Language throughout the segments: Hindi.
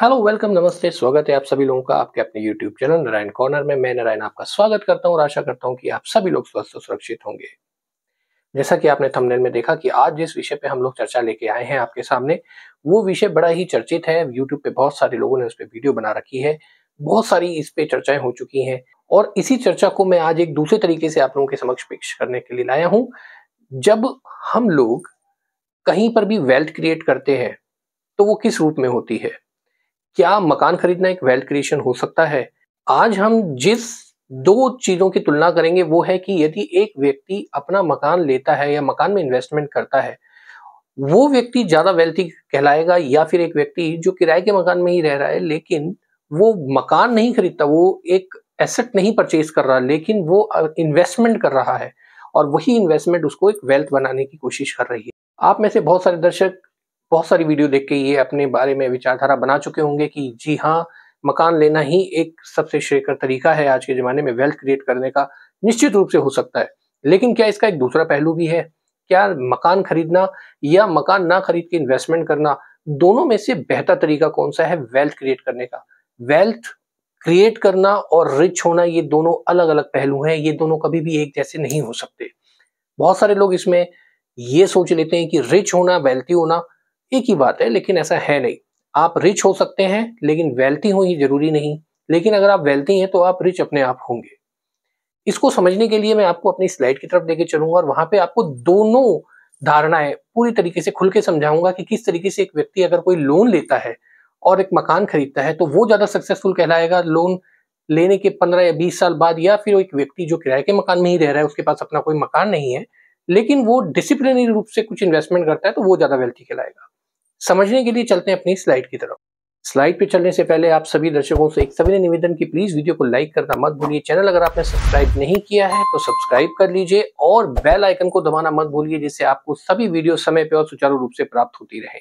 हेलो वेलकम नमस्ते स्वागत है आप सभी लोगों का आपके अपने यूट्यूब चैनल नारायण कॉर्नर में मैं नारायण आपका स्वागत करता हूं और आशा करता हूं कि आप सभी लोग स्वस्थ और सुरक्षित होंगे जैसा कि आपने थंबनेल में देखा कि आज जिस विषय पे हम लोग चर्चा लेके आए हैं आपके सामने वो विषय बड़ा ही चर्चित है यूट्यूब पे बहुत सारे लोगों ने उस पर वीडियो बना रखी है बहुत सारी इस पे चर्चाएं हो चुकी हैं और इसी चर्चा को मैं आज एक दूसरे तरीके से आप लोगों के समक्ष पेश करने के लिए लाया हूँ जब हम लोग कहीं पर भी वेल्थ क्रिएट करते हैं तो वो किस रूप में होती है क्या मकान खरीदना एक वेल्थ क्रिएशन हो सकता है आज हम जिस दो चीजों की तुलना करेंगे वो है कि यदि एक व्यक्ति अपना मकान लेता है या मकान में इन्वेस्टमेंट करता है वो व्यक्ति ज्यादा वेल्थी कहलाएगा या फिर एक व्यक्ति जो किराए के मकान में ही रह रहा है लेकिन वो मकान नहीं खरीदता वो एक एसेट नहीं परचेज कर रहा लेकिन वो इन्वेस्टमेंट कर रहा है और वही इन्वेस्टमेंट उसको एक वेल्थ बनाने की कोशिश कर रही है आप में से बहुत सारे दर्शक बहुत सारी वीडियो देख के ये अपने बारे में विचारधारा बना चुके होंगे कि जी हाँ मकान लेना ही एक सबसे श्रेयकर तरीका है आज के ज़माने में वेल्थ क्रिएट करने का निश्चित रूप से हो सकता है लेकिन क्या इसका एक दूसरा पहलू भी है क्या मकान खरीदना या मकान ना खरीद के इन्वेस्टमेंट करना दोनों में से बेहतर तरीका कौन सा है वेल्थ क्रिएट करने का वेल्थ क्रिएट करना और रिच होना ये दोनों अलग अलग पहलू हैं ये दोनों कभी भी एक जैसे नहीं हो सकते बहुत सारे लोग इसमें ये सोच लेते हैं कि रिच होना वेल्थी होना एक ही बात है लेकिन ऐसा है नहीं आप रिच हो सकते हैं लेकिन वेल्थी हो ही जरूरी नहीं लेकिन अगर आप वेल्थी हैं तो आप रिच अपने आप होंगे इसको समझने के लिए मैं आपको अपनी स्लाइड की तरफ लेके चलूंगा और वहां पे आपको दोनों धारणाएं पूरी तरीके से खुल के समझाऊंगा कि किस तरीके से एक व्यक्ति अगर कोई लोन लेता है और एक मकान खरीदता है तो वो ज्यादा सक्सेसफुल कहलाएगा लोन लेने के पंद्रह या बीस साल बाद या फिर एक व्यक्ति जो किराए के मकान में ही रह रहा है उसके पास अपना कोई मकान नहीं है लेकिन वो डिसिप्लिनरी रूप से कुछ इन्वेस्टमेंट करता है तो वो ज्यादा वेल्थी कहलाएगा समझने के लिए चलते हैं अपनी स्लाइड की तरफ स्लाइड पे चलने से पहले आप सभी दर्शकों से एक सभी निवेदन की प्लीज वीडियो को लाइक करना मत भूलिए चैनल अगर आपने सब्सक्राइब नहीं किया है तो सब्सक्राइब कर लीजिए और बेल आइकन को दबाना मत भूलिए जिससे आपको सभी वीडियो समय पे और सुचारू रूप से प्राप्त होती रहे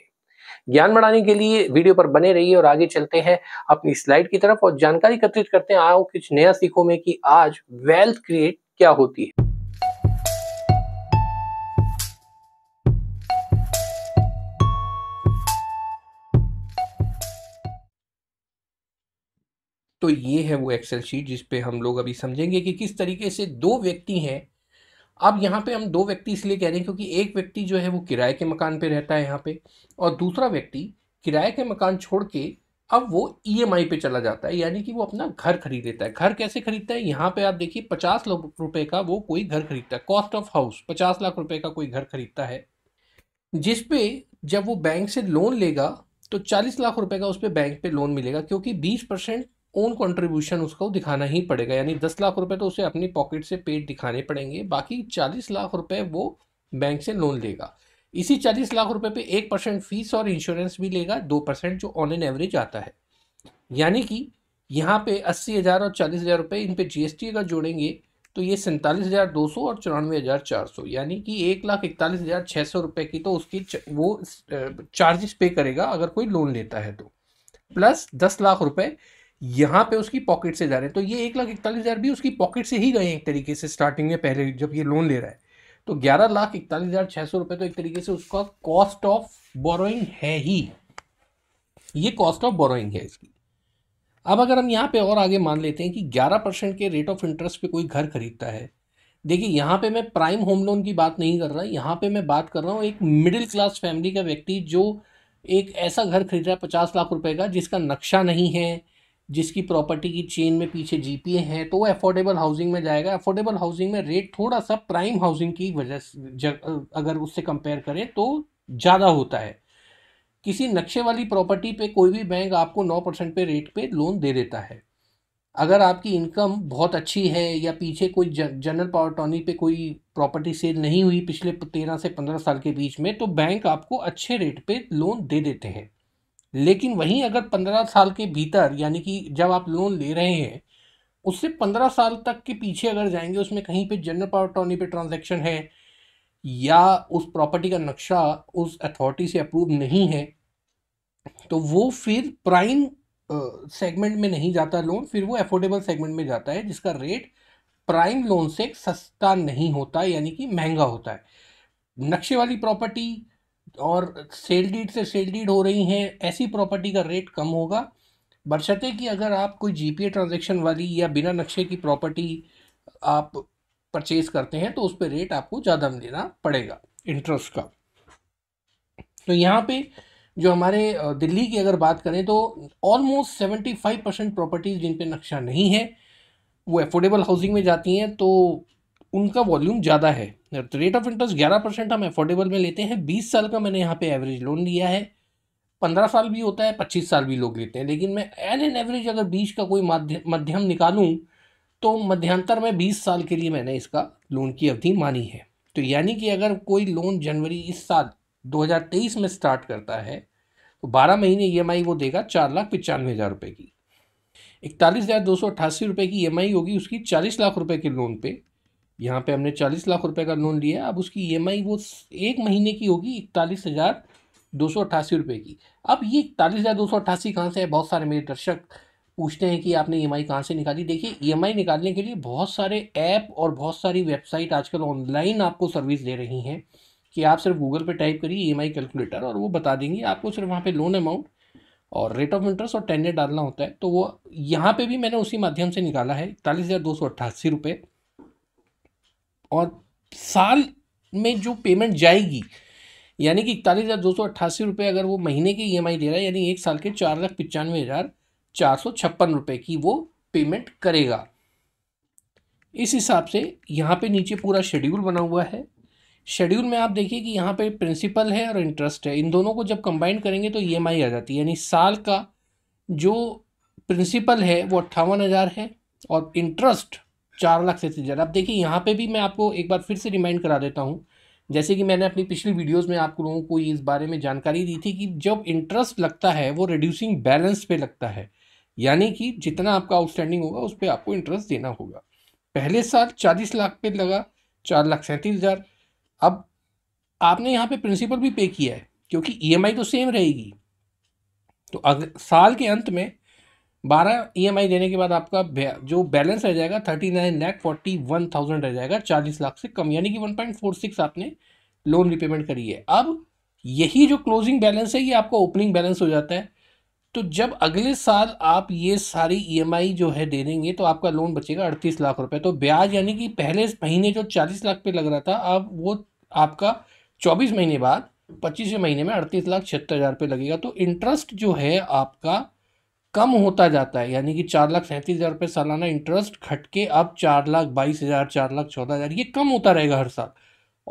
ज्ञान बढ़ाने के लिए वीडियो पर बने रहिए और आगे चलते हैं अपनी स्लाइड की तरफ और जानकारी एकत्रित करते हैं आओ कुछ नया सीखो में कि आज वेल्थ क्रिएट क्या होती है तो ये है वो एक्सेल शीट जिस पे हम लोग अभी समझेंगे कि किस तरीके से दो व्यक्ति हैं अब यहाँ पे हम दो व्यक्ति इसलिए कह रहे हैं क्योंकि एक व्यक्ति जो है वो किराए के मकान पे रहता है यहाँ पे और दूसरा व्यक्ति किराए के मकान छोड़ के अब वो ई e पे चला जाता है यानी कि वो अपना घर खरीद लेता है घर कैसे खरीदता है यहाँ पे आप देखिए पचास रुपये का वो कोई घर खरीदता है कॉस्ट ऑफ हाउस पचास लाख रुपये का कोई घर खरीदता है जिसपे जब वो बैंक से लोन लेगा तो चालीस लाख रुपए का उस पर बैंक पे लोन मिलेगा क्योंकि बीस परसेंट ओन कंट्रीब्यूशन उसको दिखाना ही पड़ेगा यानी दस लाख रुपए तो उसे अपनी पॉकेट से पेड दिखाने पड़ेंगे बाकी चालीस लाख रुपए वो बैंक से लोन लेगा इसी चालीस लाख रुपए पे एक परसेंट फीस और इंश्योरेंस भी लेगा दो परसेंट जो ऑन एन एवरेज आता है यानी कि यहाँ पे अस्सी हज़ार और चालीस हज़ार रुपये इन पर जी अगर जोड़ेंगे तो ये सैंतालीस हज़ार दो सौ और चौरानवे हज़ार चार सौ यानी कि एक लाख इकतालीस हज़ार छः सौ रुपये की तो उसकी वो चार्जेस पे करेगा अगर कोई लोन लेता है तो प्लस दस लाख रुपये यहाँ पे उसकी पॉकेट से जा रहे हैं तो ये एक लाख इकतालीस हज़ार भी उसकी पॉकेट से ही गए एक तरीके से स्टार्टिंग में पहले जब ये लोन ले रहा है तो ग्यारह लाख इकतालीस हज़ार छः सौ रुपये तो एक तरीके से उसका कॉस्ट ऑफ बोरोइंग है ही ये कॉस्ट ऑफ बोरोइंग है इसकी अब अगर हम यहाँ पे और आगे मान लेते हैं कि 11 परसेंट के रेट ऑफ इंटरेस्ट पे कोई घर खरीदता है देखिए यहाँ पे मैं प्राइम होम लोन की बात नहीं कर रहा यहाँ पे मैं बात कर रहा हूँ एक मिडिल क्लास फैमिली का व्यक्ति जो एक ऐसा घर खरीद रहा है पचास लाख रुपए का जिसका नक्शा नहीं है जिसकी प्रॉपर्टी की चेन में पीछे जीपीए है तो वो अफोर्डेबल हाउसिंग में जाएगा अफोर्डेबल हाउसिंग में रेट थोड़ा सा प्राइम हाउसिंग की वजह अगर उससे कंपेयर करें तो ज़्यादा होता है किसी नक्शे वाली प्रॉपर्टी पे कोई भी बैंक आपको नौ परसेंट पे रेट पे लोन दे देता है अगर आपकी इनकम बहुत अच्छी है या पीछे कोई जनरल पावर टॉनी पे कोई प्रॉपर्टी सेल नहीं हुई पिछले तेरह से पंद्रह साल के बीच में तो बैंक आपको अच्छे रेट पे लोन दे देते हैं लेकिन वहीं अगर पंद्रह साल के भीतर यानी कि जब आप लोन ले रहे हैं उससे पंद्रह साल तक के पीछे अगर जाएंगे उसमें कहीं पे जनरल पावर टॉनी पे ट्रांजैक्शन है या उस प्रॉपर्टी का नक्शा उस अथॉरिटी से अप्रूव नहीं है तो वो फिर प्राइम सेगमेंट में नहीं जाता लोन फिर वो अफोर्डेबल सेगमेंट में जाता है जिसका रेट प्राइम लोन से सस्ता नहीं होता यानी कि महंगा होता है नक्शे वाली प्रॉपर्टी और सेल डीड से सेल डीड हो रही हैं ऐसी प्रॉपर्टी का रेट कम होगा बरसते कि अगर आप कोई जीपीए ट्रांजेक्शन वाली या बिना नक्शे की प्रॉपर्टी आप परचेज करते हैं तो उस पर रेट आपको ज़्यादा देना पड़ेगा इंटरेस्ट का तो यहाँ पे जो हमारे दिल्ली की अगर बात करें तो almost seventy five percent properties जिन पे नक्शा नहीं है वो एफोर्डेबल हाउसिंग में जाती हैं तो उनका वॉल्यूम ज़्यादा है तो रेट ऑफ इंटरेस्ट ग्यारह परसेंट हम एफोर्डेबल में लेते हैं बीस साल का मैंने यहाँ पे एवरेज लोन लिया है पंद्रह साल भी होता है पच्चीस साल भी लोग लेते हैं लेकिन मैं एन एन एवरेज अगर बीस का कोई माध्य मध्यम निकालूँ तो मध्यांतर में बीस साल के लिए मैंने इसका लोन की अवधि मानी है तो यानी कि अगर कोई लोन जनवरी इस साल दो में स्टार्ट करता है तो बारह महीने ई e वो देगा चार लाख पचानवे हज़ार रुपये की इकतालीस हज़ार दो सौ अट्ठासी रुपये की ई e होगी उसकी चालीस लाख रुपये के लोन पे यहाँ पे हमने चालीस लाख रुपए का लोन लिया अब उसकी ई e वो एक महीने की होगी इकतालीस हज़ार दो सौ अट्ठासी रुपये की अब ये इकतालीस हज़ार दो सौ अट्ठासी कहाँ से है बहुत सारे मेरे दर्शक पूछते हैं कि आपने ई e एम कहाँ से निकाली देखिए ई e निकालने के लिए बहुत सारे ऐप और बहुत सारी वेबसाइट आजकल ऑनलाइन आपको सर्विस दे रही हैं कि आप सिर्फ गूगल पे टाइप करिए ई कैलकुलेटर और वो बता देंगे आपको सिर्फ वहाँ पर लोन अमाउंट और रेट ऑफ इंटरेस्ट और टेंडर डालना होता है तो वो यहाँ पर भी मैंने उसी माध्यम से निकाला है इकतालीस हज़ार दो सौ अट्ठासी रुपये और साल में जो पेमेंट जाएगी यानी कि इकतालीस हज़ार दो सौ अट्ठासी रुपये अगर वो महीने की ई दे रहा है यानी एक साल के चार लाख पचानवे हज़ार चार सौ छप्पन रुपये की वो पेमेंट करेगा इस हिसाब से यहाँ पे नीचे पूरा शेड्यूल बना हुआ है शेड्यूल में आप देखिए कि यहाँ पे प्रिंसिपल है और इंटरेस्ट है इन दोनों को जब कंबाइन करेंगे तो ई आ जाती है यानी साल का जो प्रिंसिपल है वो अट्ठावन हज़ार है और इंटरेस्ट चार लाख सैंतीस हज़ार अब देखिए यहाँ पे भी मैं आपको एक बार फिर से रिमाइंड करा देता हूँ जैसे कि मैंने अपनी पिछली वीडियोस में आप लोगों को इस बारे में जानकारी दी थी कि जब इंटरेस्ट लगता है वो रिड्यूसिंग बैलेंस पे लगता है यानी कि जितना आपका आउटस्टैंडिंग होगा उस पर आपको इंटरेस्ट देना होगा पहले साल चालीस लाख पे लगा चार लाख सैंतीस हज़ार अब आपने यहाँ पे प्रिंसिपल भी पे किया है क्योंकि ई e तो सेम रहेगी तो अगर साल के अंत में बारह ई e देने के बाद आपका जो बैलेंस रह जाएगा thirty nine lakh forty one thousand रह जाएगा चालीस लाख से कम यानी कि वन पॉइंट फोर सिक्स आपने लोन रिपेमेंट करी है अब यही जो क्लोजिंग बैलेंस है ये आपका ओपनिंग बैलेंस हो जाता है तो जब अगले साल आप ये सारी ई e जो है दे देंगे तो आपका लोन बचेगा अड़तीस लाख रुपये तो ब्याज यानी कि पहले महीने जो चालीस लाख पे लग रहा था अब वो आपका चौबीस महीने बाद पच्चीसवें महीने में अड़तीस लाख छिहत्तर हज़ार रुपये लगेगा तो इंटरेस्ट जो है आपका कम होता जाता है यानी कि चार लाख सैंतीस हज़ार रुपये सालाना इंटरेस्ट खट के अब चार लाख बाईस हज़ार चार लाख चौदह हज़ार ये कम होता रहेगा हर साल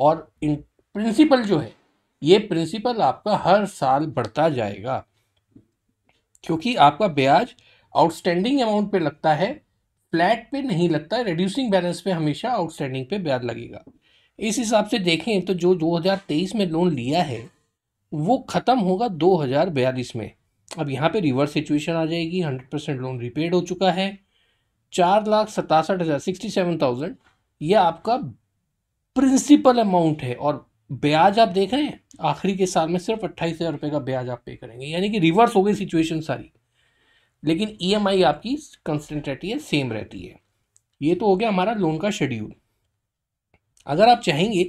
और प्रिंसिपल जो है ये प्रिंसिपल आपका हर साल बढ़ता जाएगा क्योंकि आपका ब्याज आउटस्टैंडिंग अमाउंट पे लगता है फ्लैट पे नहीं लगता है रिड्यूसिंग बैलेंस पे हमेशा आउटस्टैंडिंग पे ब्याज लगेगा इस हिसाब से देखें तो जो 2023 में लोन लिया है वो ख़त्म होगा दो में अब यहाँ पे रिवर्स सिचुएशन आ जाएगी हंड्रेड परसेंट लोन रिपेड हो चुका है चार लाख सतासठ हज़ार सिक्सटी सेवन थाउजेंड ये आपका प्रिंसिपल अमाउंट है और ब्याज आप देख रहे हैं आखिरी के साल में सिर्फ अट्ठाईस हज़ार रुपये का ब्याज आप पे करेंगे यानी कि रिवर्स हो गई सिचुएशन सारी लेकिन ईएमआई e आपकी कंस्टेंट रहती है सेम रहती है ये तो हो गया हमारा लोन का शेड्यूल अगर आप चाहेंगे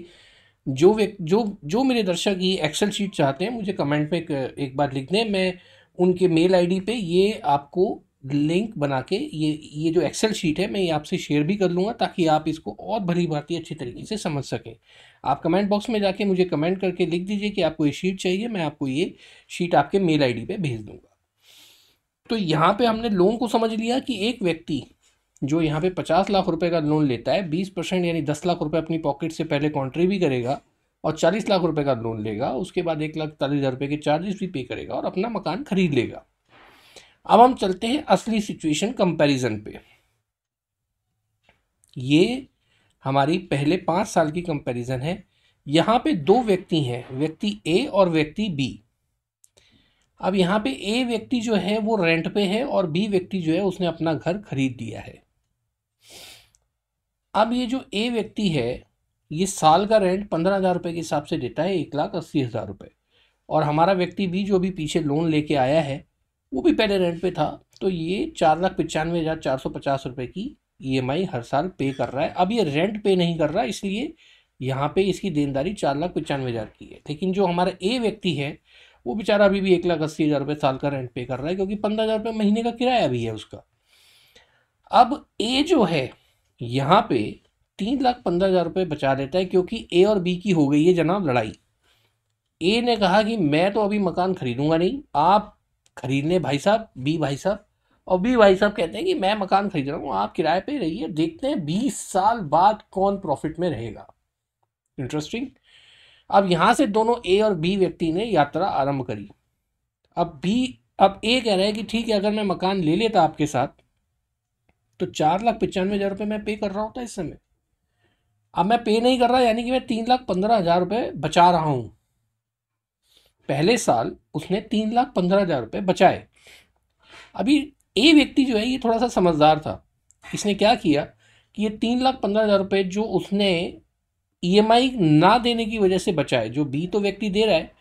जो जो जो मेरे दर्शक ये एक्सेल शीट चाहते हैं मुझे कमेंट में एक बार लिख दें मैं उनके मेल आईडी पे ये आपको लिंक बना के ये ये जो एक्सेल शीट है मैं ये आपसे शेयर भी कर लूँगा ताकि आप इसको और भली भांति अच्छी तरीके से समझ सकें आप कमेंट बॉक्स में जाके मुझे कमेंट करके लिख दीजिए कि आपको ये शीट चाहिए मैं आपको ये शीट आपके मेल आईडी पे भेज दूँगा तो यहाँ पे हमने लोन को समझ लिया कि एक व्यक्ति जो यहाँ पे पचास लाख रुपये का लोन लेता है बीस परसेंट यानी दस लाख रुपये अपनी पॉकेट से पहले कॉन्ट्री भी करेगा और चालीस लाख रुपए का लोन लेगा उसके बाद एक लाख चालीस हज़ार रुपये के चार्जेस भी पे करेगा और अपना मकान खरीद लेगा अब हम चलते हैं असली सिचुएशन कंपैरिजन पे ये हमारी पहले पाँच साल की कंपैरिजन है यहाँ पे दो व्यक्ति हैं व्यक्ति ए और व्यक्ति बी अब यहाँ पे ए व्यक्ति जो है वो रेंट पे है और बी व्यक्ति जो है उसने अपना घर खरीद लिया है अब ये जो ए व्यक्ति है ये साल का रेंट पंद्रह हज़ार रुपये के हिसाब से देता है एक लाख अस्सी हज़ार रुपये और हमारा व्यक्ति भी जो भी पीछे लोन लेके आया है वो भी पहले रेंट पे था तो ये चार लाख पचानवे हज़ार चार सौ पचास रुपये की ई e हर साल पे कर रहा है अब ये रेंट पे नहीं कर रहा इसलिए यहाँ पे इसकी देनदारी चार लाख पचानवे हज़ार की है लेकिन जो हमारा ए व्यक्ति है वो बेचारा अभी भी एक लाख अस्सी हज़ार रुपये साल का रेंट पे कर रहा है क्योंकि पंद्रह हज़ार रुपये महीने का किराया भी है उसका अब ए जो है यहाँ पे तीन लाख पंद्रह हज़ार रुपये बचा देता है क्योंकि ए और बी की हो गई है जनाब लड़ाई ए ने कहा कि मैं तो अभी मकान खरीदूंगा नहीं आप खरीद लें भाई साहब बी भाई साहब और बी भाई साहब कहते हैं कि मैं मकान खरीद रहा हूँ आप किराए पे रहिए देखते हैं बीस साल बाद कौन प्रॉफिट में रहेगा इंटरेस्टिंग अब यहाँ से दोनों ए और बी व्यक्ति ने यात्रा आरंभ करी अब बी अब ए कह रहा है कि ठीक है अगर मैं मकान ले लेता आपके साथ तो चार लाख पचानवे हज़ार रुपये मैं पे कर रहा होता इस समय अब मैं पे नहीं कर रहा यानी कि मैं तीन लाख पंद्रह हज़ार रुपये बचा रहा हूँ पहले साल उसने तीन लाख पंद्रह हज़ार रुपये बचाए अभी ए व्यक्ति जो है ये थोड़ा सा समझदार था इसने क्या किया कि ये तीन लाख पंद्रह हज़ार रुपये जो उसने ईएमआई e ना देने की वजह से बचाए जो बी तो व्यक्ति दे रहा है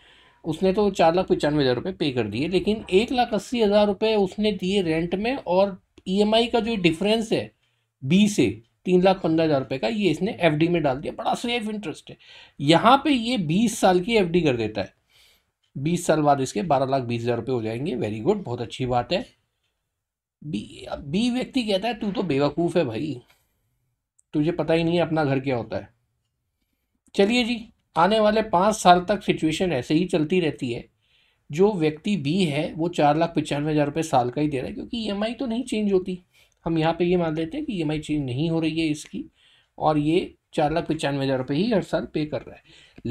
उसने तो चार लाख पचानवे हज़ार रुपये पे कर दिए लेकिन एक लाख अस्सी हज़ार रुपये उसने दिए रेंट में और ईएमआई e का जो डिफरेंस है बी से तीन लाख पंद्रह हज़ार रुपये का ये इसने एफ में डाल दिया बड़ा सेफ इंटरेस्ट है यहाँ पर ये बीस साल की एफ कर देता है बीस साल बाद इसके बारह लाख बीस हज़ार रुपये हो जाएंगे वेरी गुड बहुत अच्छी बात है बी बी व्यक्ति कहता है तू तो बेवकूफ़ है भाई तुझे पता ही नहीं है अपना घर क्या होता है चलिए जी आने वाले पाँच साल तक सिचुएशन ऐसे ही चलती रहती है जो व्यक्ति बी है वो चार लाख पचानवे हज़ार रुपये साल का ही दे रहा है क्योंकि ई e तो नहीं चेंज होती हम यहाँ पे ये मान लेते हैं कि ई एम आई चेंज नहीं हो रही है इसकी और ये चार लाख पचानवे हज़ार रुपये ही हर साल पे कर रहा है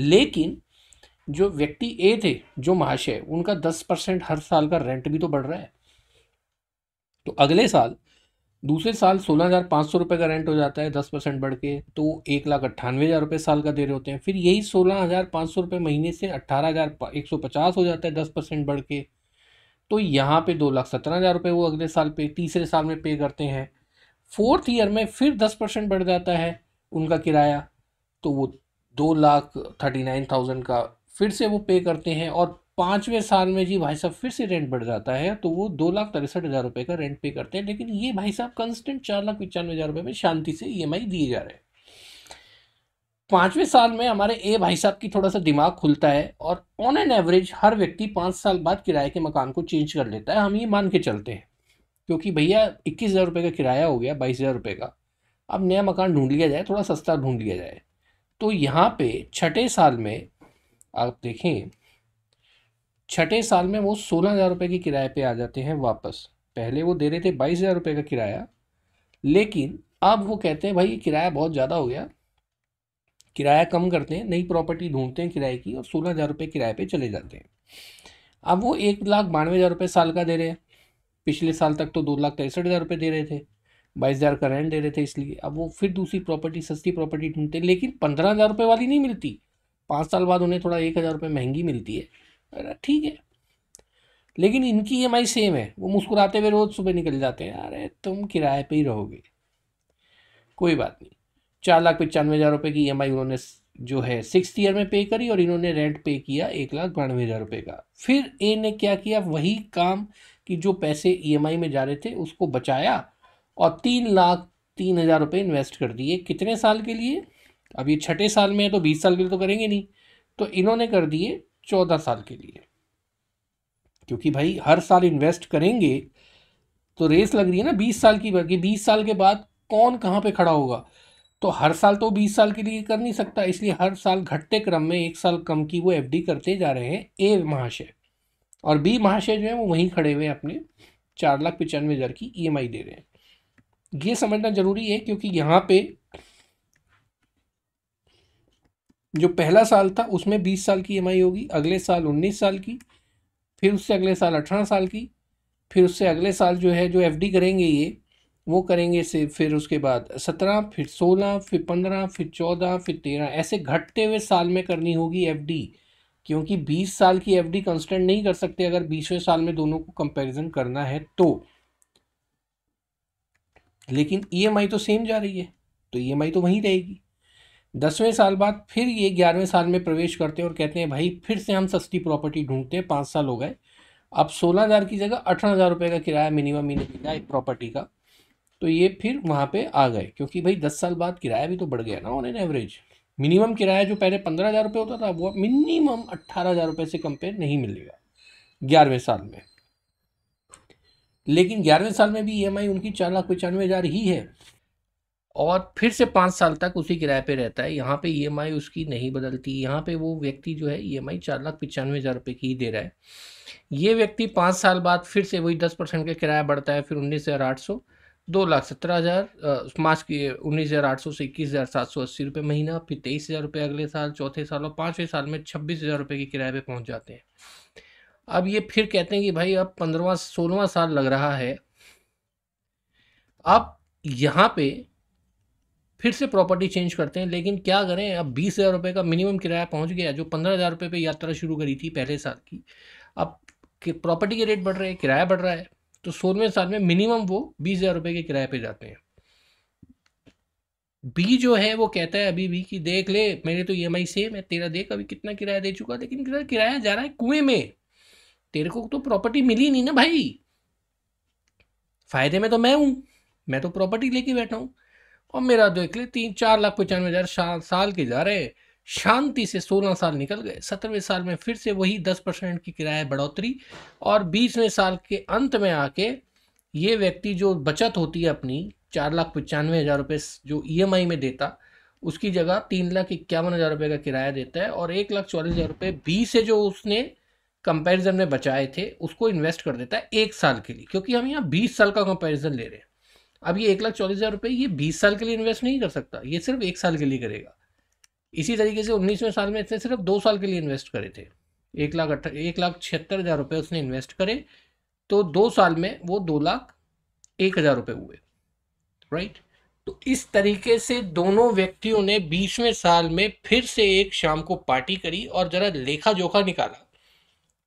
लेकिन जो व्यक्ति ए थे जो महाशय उनका दस परसेंट हर साल का रेंट भी तो बढ़ रहा है तो अगले साल दूसरे साल सोलह हज़ार पाँच सौ रुपये का रेंट हो जाता है दस परसेंट बढ़ के तो एक लाख अट्ठानवे हज़ार रुपये साल का दे रहे होते हैं फिर यही सोलह हज़ार पाँच सौ रुपये महीने से अट्ठारह हज़ार एक सौ पचास हो जाता है दस परसेंट बढ़ के तो यहाँ पे दो लाख सत्रह हज़ार रुपये वो अगले साल पे तीसरे साल में पे करते हैं फोर्थ ईयर में फिर दस परसेंट बढ़ जाता है उनका किराया तो वो दो लाख थर्टी नाइन थाउजेंड का फिर से वो पे करते हैं और पाँचवें साल में जी भाई साहब फिर से रेंट बढ़ जाता है तो वो दो लाख तिरसठ हज़ार रुपये का रेंट पे करते हैं लेकिन ये भाई साहब कंस्टेंट चार लाख पचानवे हज़ार रुपये में शांति से ई e दिए जा रहे हैं पाँचवें साल में हमारे ए भाई साहब की थोड़ा सा दिमाग खुलता है और ऑन एन एवरेज हर व्यक्ति पाँच साल बाद किराए के मकान को चेंज कर लेता है हम ये मान के चलते हैं क्योंकि भैया इक्कीस हज़ार रुपये का किराया हो गया बाईस हज़ार रुपये का अब नया मकान ढूंढ लिया जाए थोड़ा सस्ता ढूंढ लिया जाए तो यहाँ पे छठे साल में आप देखें छठे साल में वो सोलह हज़ार रुपये के किराए पर आ जाते हैं वापस पहले वो दे रहे थे बाईस हज़ार रुपये का किराया लेकिन अब वो कहते हैं भाई किराया बहुत ज़्यादा हो गया किराया कम करते हैं नई प्रॉपर्टी ढूंढते हैं किराए की और सोलह हज़ार रुपये किराए पर चले जाते हैं अब वो एक लाख बानवे हज़ार रुपये साल का दे रहे हैं पिछले साल तक तो दो लाख तिरसठ हज़ार रुपये दे रहे थे बाईस हज़ार का रेंट दे रहे थे इसलिए अब वो फिर दूसरी प्रॉपर्टी सस्ती प्रॉपर्टी ढूंढते लेकिन पंद्रह हज़ार रुपये वाली नहीं मिलती पाँच साल बाद उन्हें थोड़ा एक हज़ार रुपये महंगी मिलती है ठीक है लेकिन इनकी ई e सेम है वो मुस्कुराते हुए रोज़ सुबह निकल जाते हैं अरे तुम किराए पर ही रहोगे कोई बात नहीं चार लाख पचानवे हज़ार रुपये की ई e उन्होंने जो है सिक्स ईयर में पे करी और इन्होंने रेंट पे किया एक लाख बानवे हज़ार रुपये का फिर ए ने क्या किया वही काम कि जो पैसे ई e में जा रहे थे उसको बचाया और तीन लाख तीन हज़ार रुपये इन्वेस्ट कर दिए कितने साल के लिए अब ये छठे साल में है तो बीस साल के लिए तो करेंगे नहीं तो इन्होंने कर दिए चौदह साल के लिए क्योंकि भाई हर साल इन्वेस्ट करेंगे तो रेस लग रही है ना बीस साल की बीस साल के बाद कौन कहाँ पे खड़ा होगा तो हर साल तो बीस साल के लिए कर नहीं सकता इसलिए हर साल घटते क्रम में एक साल कम की वो एफडी करते जा रहे हैं ए महाशय और बी महाशय जो है वो वहीं खड़े हुए अपने चार लाख पचानवे हज़ार की ईएमआई e दे रहे हैं ये समझना ज़रूरी है क्योंकि यहाँ पे जो पहला साल था उसमें बीस साल की ई e होगी अगले साल उन्नीस साल की फिर उससे अगले साल अठारह साल की फिर उससे अगले साल जो है जो एफ करेंगे ये वो करेंगे से फिर उसके बाद सत्रह फिर सोलह फिर पंद्रह फिर चौदह फिर तेरह ऐसे घटते हुए साल में करनी होगी एफ क्योंकि बीस साल की एफ डी कंस्टेंट नहीं कर सकते अगर बीसवें साल में दोनों को कंपैरिजन करना है तो लेकिन ई e तो सेम जा रही है तो ई e तो वहीं रहेगी दसवें साल बाद फिर ये ग्यारहवें साल में प्रवेश करते हैं और कहते हैं भाई फिर से हम सस्ती प्रॉपर्टी ढूंढते हैं पाँच साल हो गए अब सोलह हज़ार की जगह अठारह हज़ार रुपये का किराया मिनिमम मिला एक प्रॉपर्टी का तो ये फिर वहाँ पे आ गए क्योंकि भाई दस साल बाद किराया भी तो बढ़ गया ना ऑन एन एवरेज मिनिमम किराया जो पहले पंद्रह हज़ार रुपये होता था वो मिनिमम अट्ठारह हज़ार रुपये से कंपेयर नहीं मिलेगा ग्यारहवें साल में लेकिन ग्यारहवें साल में भी ई e उनकी चार लाख पचानवे हज़ार ही है और फिर से पाँच साल तक उसी किराए पे रहता है यहाँ पे ई e उसकी नहीं बदलती यहाँ पे वो व्यक्ति जो है आई e चार लाख पचानवे हज़ार रुपये की ही दे रहा है ये व्यक्ति पाँच साल बाद फिर से वही दस परसेंट का किराया बढ़ता है फिर उन्नीस हज़ार आठ सौ दो लाख सत्रह हज़ार मार्च की उन्नीस हज़ार आठ सौ से इक्कीस हज़ार सात सौ अस्सी रुपये महीना फिर तेईस हज़ार रुपये अगले साल चौथे साल और पाँचवें साल में छब्बीस हज़ार रुपये के किराए पे पहुंच जाते हैं अब ये फिर कहते हैं कि भाई अब पंद्रवा सोलहवा साल लग रहा है अब यहाँ पे फिर से प्रॉपर्टी चेंज करते हैं लेकिन क्या करें अब बीस हज़ार रुपये का मिनिमम किराया पहुँच गया जो पंद्रह हज़ार रुपये पर यात्रा शुरू करी थी पहले साल की अब प्रॉपर्टी के रेट बढ़ रहे हैं किराया बढ़ रहा है तो सोलहवें साल में मिनिमम वो बीस हज़ार रुपये के किराए पे जाते हैं बी जो है वो कहता है अभी भी कि देख ले मेरे तो ई एम आई सेम है तेरा देख अभी कितना किराया दे चुका लेकिन किराया जा रहा है कुएं में तेरे को तो प्रॉपर्टी मिली नहीं ना भाई फायदे में तो मैं हूं मैं तो प्रॉपर्टी लेके बैठा हूं और मेरा देख ले तीन चार लाख पचानवे हज़ार साल के जा रहे हैं शांति से 16 साल निकल गए सत्रहवें साल में फिर से वही 10 परसेंट की किराया बढ़ोतरी और बीसवें साल के अंत में आके ये व्यक्ति जो बचत होती है अपनी चार लाख पचानवे हज़ार रुपये जो ई e में देता उसकी जगह तीन लाख इक्यावन हज़ार रुपये का किराया देता है और एक लाख चौलीस हज़ार रुपये बी से जो उसने कंपैरिजन में बचाए थे उसको इन्वेस्ट कर देता है एक साल के लिए क्योंकि हम यहाँ बीस साल का कंपैरिजन ले रहे हैं अब ये एक लाख चौलीस हज़ार रुपये ये बीस साल के लिए इन्वेस्ट नहीं कर सकता ये सिर्फ एक साल के लिए करेगा इसी तरीके से उन्नीसवें साल में इसने सिर्फ दो साल के लिए इन्वेस्ट करे थे एक लाख अट्ठ एक लाख छिहत्तर हज़ार रुपये उसने इन्वेस्ट करे तो दो साल में वो दो लाख एक हज़ार रुपये हुए राइट तो इस तरीके से दोनों व्यक्तियों ने बीसवें साल में फिर से एक शाम को पार्टी करी और ज़रा लेखा जोखा निकाला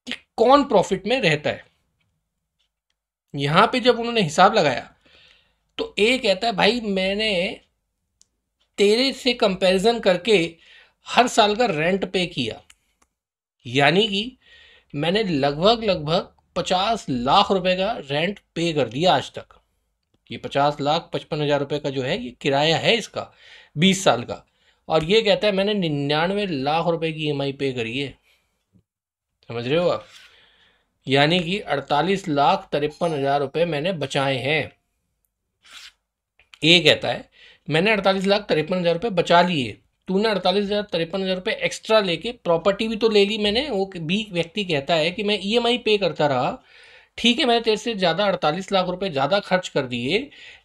कि कौन प्रॉफिट में रहता है यहाँ पे जब उन्होंने हिसाब लगाया तो ए कहता है भाई मैंने तेरे से कंपैरिजन करके हर साल का रेंट पे किया यानी कि मैंने लगभग लगभग पचास लाख रुपए का रेंट पे कर दिया आज तक ये पचास लाख पचपन हज़ार रुपये का जो है ये किराया है इसका बीस साल का और ये कहता है मैंने निन्यानवे लाख रुपए की ई e पे करी है समझ रहे हो आप यानी कि अड़तालीस लाख तिरपन हज़ार रुपये मैंने बचाए हैं ये कहता है मैंने अड़तालीस लाख तिरपन हज़ार रुपये बचा लिए तूने अड़तालीस हज़ार तिरपन हज़ार रुपये एक्स्ट्रा लेके प्रॉपर्टी भी तो ले ली मैंने वो भी व्यक्ति कहता है कि मैं ई e पे करता रहा ठीक है मैंने तेरे से ज़्यादा अड़तालीस लाख रुपये ज़्यादा खर्च कर दिए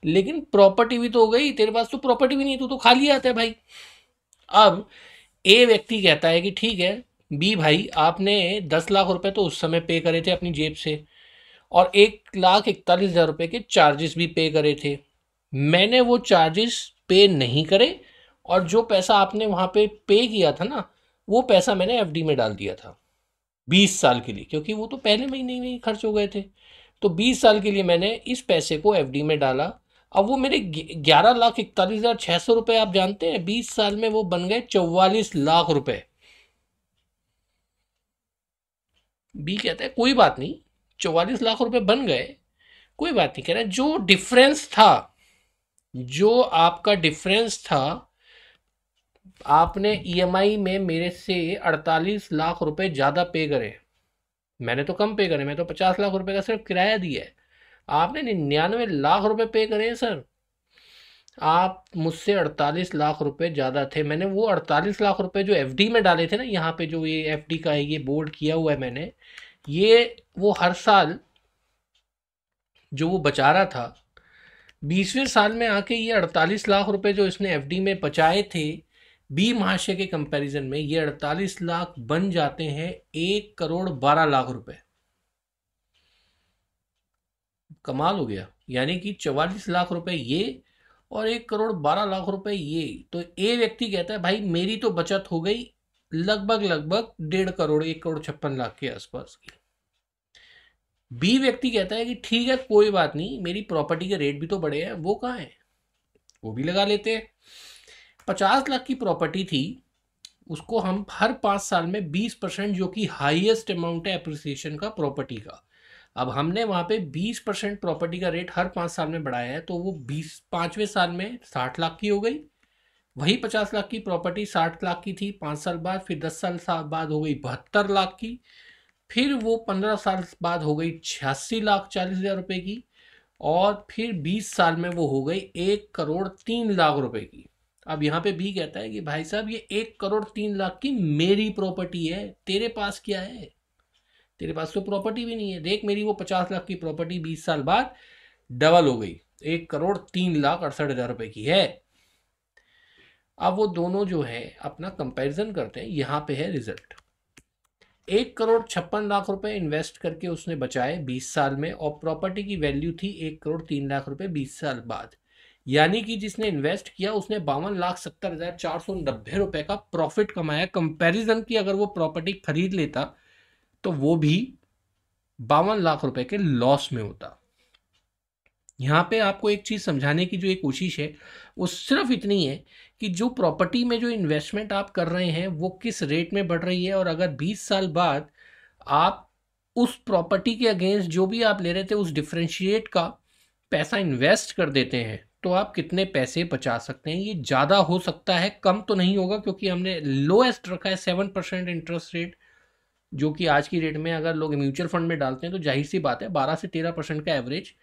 लेकिन प्रॉपर्टी भी तो हो गई तेरे पास तो प्रॉपर्टी भी नहीं तू तो खाली आता है भाई अब ए व्यक्ति कहता है कि ठीक है बी भाई आपने दस लाख रुपए तो उस समय पे करे थे अपनी जेब से और एक लाख इकतालीस हज़ार रुपये के चार्जेस भी पे करे थे मैंने वो चार्जेस पे नहीं करे और जो पैसा आपने वहाँ पे पे किया था ना वो पैसा मैंने एफ में डाल दिया था बीस साल के लिए क्योंकि वो तो पहले महीने में ही खर्च हो गए थे तो बीस साल के लिए मैंने इस पैसे को एफ में डाला अब वो मेरे ग्यारह लाख इकतालीस हज़ार छः सौ रुपये आप जानते हैं बीस साल में वो बन गए चौवालीस लाख रुपए बी कहता है कोई बात नहीं चौवालीस लाख रुपए बन गए कोई बात नहीं कह रहा जो डिफरेंस था जो आपका डिफरेंस था आपने ईएमआई e में मेरे से 48 लाख रुपए ज़्यादा पे करे मैंने तो कम पे करे मैं तो 50 लाख रुपए का सिर्फ किराया दिया है आपने निन्यानवे लाख रुपए पे करे हैं सर आप मुझसे 48 लाख रुपए ज़्यादा थे मैंने वो 48 लाख रुपए जो एफडी में डाले थे ना यहाँ पे जो ये एफडी का है ये बोर्ड किया हुआ है मैंने ये वो हर साल जो वो बचा रहा था बीसवें साल में आके ये अड़तालीस लाख रुपए जो इसने एफ में बचाए थे बी महाशय के कंपैरिजन में ये अड़तालीस लाख बन जाते हैं एक करोड़ बारह लाख रुपए कमाल हो गया यानी कि चवालीस लाख रुपए ये और एक करोड़ बारह लाख रुपए ये तो ए व्यक्ति कहता है भाई मेरी तो बचत हो गई लगभग लगभग डेढ़ करोड़ एक करोड़ छप्पन लाख के आसपास की बी व्यक्ति कहता है कि ठीक है कोई बात नहीं मेरी प्रॉपर्टी के रेट भी तो बड़े हैं वो कहाँ है वो भी लगा लेते हैं पचास लाख की प्रॉपर्टी थी उसको हम हर पाँच साल में बीस परसेंट जो कि हाईएस्ट अमाउंट है अप्रिसिएशन का प्रॉपर्टी का अब हमने वहाँ पे बीस परसेंट प्रॉपर्टी का रेट हर पाँच साल में बढ़ाया है तो वो बीस पाँचवें साल में साठ लाख की हो गई वही पचास लाख की प्रॉपर्टी साठ लाख की थी पाँच साल बाद फिर दस साल बाद हो गई बहत्तर लाख की फिर वो पंद्रह साल बाद हो गई छियासी लाख चालीस हज़ार रुपये की और फिर बीस साल में वो हो गई एक करोड़ तीन लाख रुपए की अब यहाँ पे भी कहता है कि भाई साहब ये एक करोड़ तीन लाख की मेरी प्रॉपर्टी है तेरे पास क्या है तेरे पास तो प्रॉपर्टी भी नहीं है देख मेरी वो पचास लाख की प्रॉपर्टी बीस साल बाद डबल हो गई एक करोड़ तीन लाख अड़सठ हज़ार रुपये की है अब वो दोनों जो है अपना कंपैरिजन करते हैं यहाँ पे है रिजल्ट एक करोड़ छप्पन लाख रुपए इन्वेस्ट करके उसने बचाए बीस साल में और प्रॉपर्टी की वैल्यू थी एक करोड़ तीन लाख रुपए बीस साल बाद यानी कि जिसने इन्वेस्ट किया उसने बावन लाख सत्तर हज़ार चार सौ नब्बे रुपए का प्रॉफिट कमाया कंपैरिजन की अगर वो प्रॉपर्टी खरीद लेता तो वो भी बावन लाख रुपए के लॉस में होता यहाँ पे आपको एक चीज़ समझाने की जो एक कोशिश है वो सिर्फ इतनी है कि जो प्रॉपर्टी में जो इन्वेस्टमेंट आप कर रहे हैं वो किस रेट में बढ़ रही है और अगर 20 साल बाद आप उस प्रॉपर्टी के अगेंस्ट जो भी आप ले रहे थे उस डिफ्रेंशिएट का पैसा इन्वेस्ट कर देते हैं तो आप कितने पैसे बचा सकते हैं ये ज़्यादा हो सकता है कम तो नहीं होगा क्योंकि हमने लोएस्ट रखा है सेवन परसेंट इंटरेस्ट रेट जो कि आज की रेट में अगर लोग म्यूचुअल फंड में डालते हैं तो जाहिर सी बात है बारह से तेरह परसेंट का एवरेज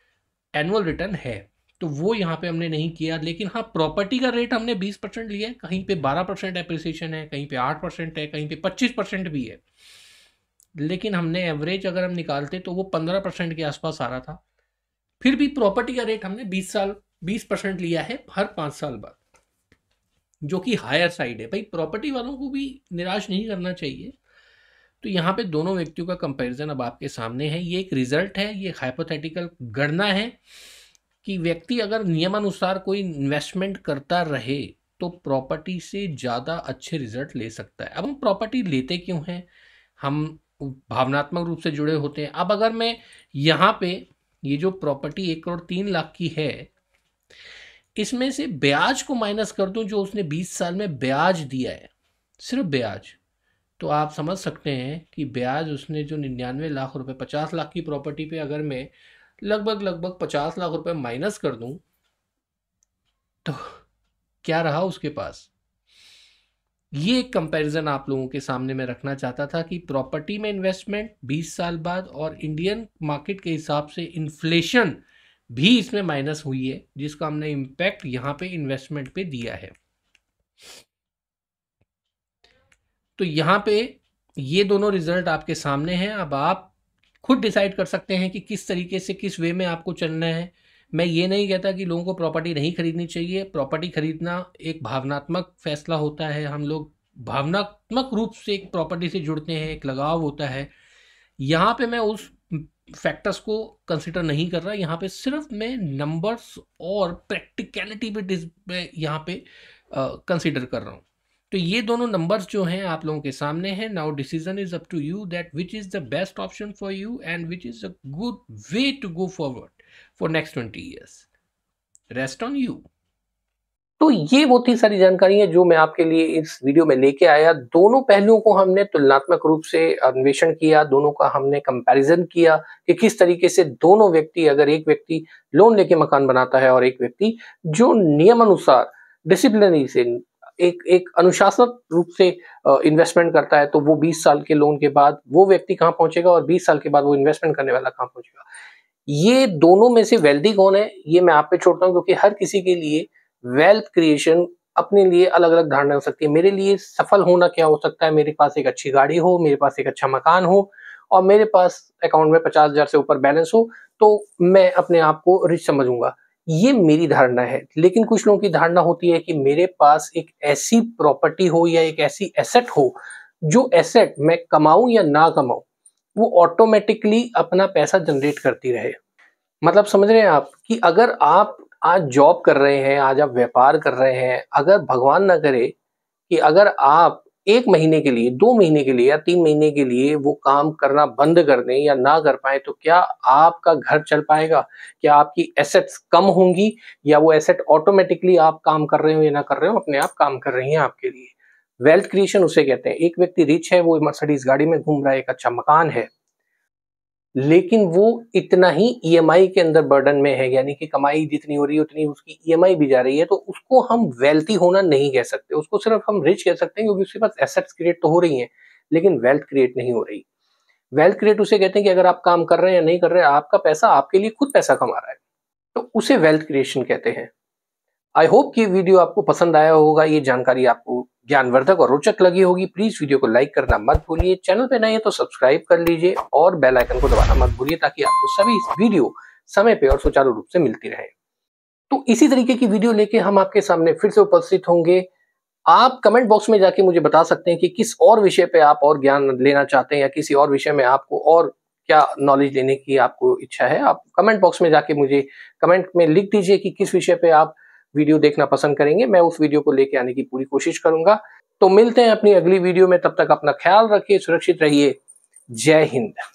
एनुअल रिटर्न है तो वो यहाँ पे हमने नहीं किया लेकिन हाँ प्रॉपर्टी का रेट हमने 20 परसेंट लिया है कहीं पे 12 परसेंट एप्रिसिएशन है कहीं पे 8 परसेंट है कहीं पे 25 परसेंट भी है लेकिन हमने एवरेज अगर हम निकालते तो वो 15 परसेंट के आसपास आ रहा था फिर भी प्रॉपर्टी का रेट हमने 20 साल 20 परसेंट लिया है हर पाँच साल बाद जो कि हायर साइड है भाई प्रॉपर्टी वालों को भी निराश नहीं करना चाहिए तो यहाँ पे दोनों व्यक्तियों का कंपैरिजन अब आपके सामने है ये एक रिजल्ट है ये हाइपोथेटिकल गणना है कि व्यक्ति अगर नियमानुसार कोई इन्वेस्टमेंट करता रहे तो प्रॉपर्टी से ज़्यादा अच्छे रिजल्ट ले सकता है अब हम प्रॉपर्टी लेते क्यों हैं हम भावनात्मक रूप से जुड़े होते हैं अब अगर मैं यहाँ पे ये जो प्रॉपर्टी एक करोड़ तीन लाख की है इसमें से ब्याज को माइनस कर दूं जो उसने बीस साल में ब्याज दिया है सिर्फ ब्याज तो आप समझ सकते हैं कि ब्याज उसने जो निन्यानवे लाख रुपए पचास लाख की प्रॉपर्टी पे अगर मैं लगभग लगभग पचास लाख रुपए माइनस कर दूं तो क्या रहा उसके पास ये एक कंपेरिजन आप लोगों के सामने मैं रखना चाहता था कि प्रॉपर्टी में इन्वेस्टमेंट 20 साल बाद और इंडियन मार्केट के हिसाब से इन्फ्लेशन भी इसमें माइनस हुई है जिसका हमने इम्पैक्ट यहाँ पे इन्वेस्टमेंट पे दिया है तो यहाँ पे ये दोनों रिजल्ट आपके सामने हैं अब आप खुद डिसाइड कर सकते हैं कि किस तरीके से किस वे में आपको चलना है मैं ये नहीं कहता कि लोगों को प्रॉपर्टी नहीं खरीदनी चाहिए प्रॉपर्टी खरीदना एक भावनात्मक फैसला होता है हम लोग भावनात्मक रूप से एक प्रॉपर्टी से जुड़ते हैं एक लगाव होता है यहाँ पे मैं उस फैक्टर्स को कंसिडर नहीं कर रहा यहाँ पे सिर्फ मैं नंबर्स और प्रैक्टिकलिटी पे यहाँ पे कंसिडर कर रहा हूँ तो ये दोनों नंबर्स जो हैं आप लोगों के सामने हैं now decision is up to you that which is the best option for you and which is a good way to go forward for next twenty years rest on you तो ये बहुत ही सारी जानकारियां जो मैं आपके लिए इस वीडियो में लेके आया दोनों पहलुओं को हमने तुलनात्मक रूप से अन्वेषण किया दोनों का हमने कंपैरिजन किया कि किस तरीके से दोनों व्यक्ति अगर एक व्यक्ति लोन लेके मकान बनाता है और एक व्यक्ति जो नियमानुसार डिसिप्लिनरी से एक एक अनुशासन रूप से इन्वेस्टमेंट करता है तो वो 20 साल के लोन के बाद वो व्यक्ति कहाँ पहुंचेगा और 20 साल के बाद वो इन्वेस्टमेंट करने वाला कहाँ पहुंचेगा ये दोनों में से वेल्दी कौन है ये मैं आप पे छोड़ता हूँ क्योंकि हर किसी के लिए वेल्थ क्रिएशन अपने लिए अलग अलग धारणा हो सकती है मेरे लिए सफल होना क्या हो सकता है मेरे पास एक अच्छी गाड़ी हो मेरे पास एक अच्छा मकान हो और मेरे पास अकाउंट में पचास हजार से ऊपर बैलेंस हो तो मैं अपने आप को रिच समझूंगा ये मेरी धारणा है लेकिन कुछ लोगों की धारणा होती है कि मेरे पास एक ऐसी प्रॉपर्टी हो या एक ऐसी एसेट हो जो एसेट मैं कमाऊं या ना कमाऊं वो ऑटोमेटिकली अपना पैसा जनरेट करती रहे मतलब समझ रहे हैं आप कि अगर आप आज जॉब कर रहे हैं आज आप व्यापार कर रहे हैं अगर भगवान ना करे कि अगर आप एक महीने के लिए दो महीने के लिए या तीन महीने के लिए वो काम करना बंद कर दें या ना कर पाए तो क्या आपका घर चल पाएगा क्या आपकी एसेट्स कम होंगी या वो एसेट ऑटोमेटिकली आप काम कर रहे हो या ना कर रहे हो अपने आप काम कर रही हैं आपके लिए वेल्थ क्रिएशन उसे कहते हैं एक व्यक्ति रिच है वो मर्सडीज गाड़ी में घूम रहा है एक अच्छा मकान है लेकिन वो इतना ही ईएमआई e के अंदर बर्डन में है यानी कि कमाई जितनी हो रही है उतनी उसकी ईएमआई e भी जा रही है तो उसको हम वेल्थी होना नहीं कह सकते उसको सिर्फ हम रिच कह सकते हैं क्योंकि उसके पास एसेट्स क्रिएट तो हो रही हैं लेकिन वेल्थ क्रिएट नहीं हो रही वेल्थ क्रिएट उसे कहते हैं कि अगर आप काम कर रहे हैं या नहीं कर रहे हैं आपका पैसा आपके लिए खुद पैसा कमा रहा है तो उसे वेल्थ क्रिएशन कहते हैं आई होप ये वीडियो आपको पसंद आया होगा ये जानकारी आपको ज्ञानवर्धक और रोचक लगी होगी प्लीज वीडियो को लाइक करना मत भूलिए चैनल पे नए तो सब्सक्राइब कर लीजिए और बेल आइकन को दबाना मत भूलिए ताकि आपको सभी वीडियो समय पे और सुचारू रूप से मिलती रहे तो इसी तरीके की वीडियो लेके हम आपके सामने फिर से उपस्थित होंगे आप कमेंट बॉक्स में जाके मुझे बता सकते हैं कि किस और विषय पे आप और ज्ञान लेना चाहते हैं या किसी और विषय में आपको और क्या नॉलेज लेने की आपको इच्छा है आप कमेंट बॉक्स में जाके मुझे कमेंट में लिख दीजिए कि किस विषय पे आप वीडियो देखना पसंद करेंगे मैं उस वीडियो को लेके आने की पूरी कोशिश करूंगा तो मिलते हैं अपनी अगली वीडियो में तब तक अपना ख्याल रखिए सुरक्षित रहिए जय हिंद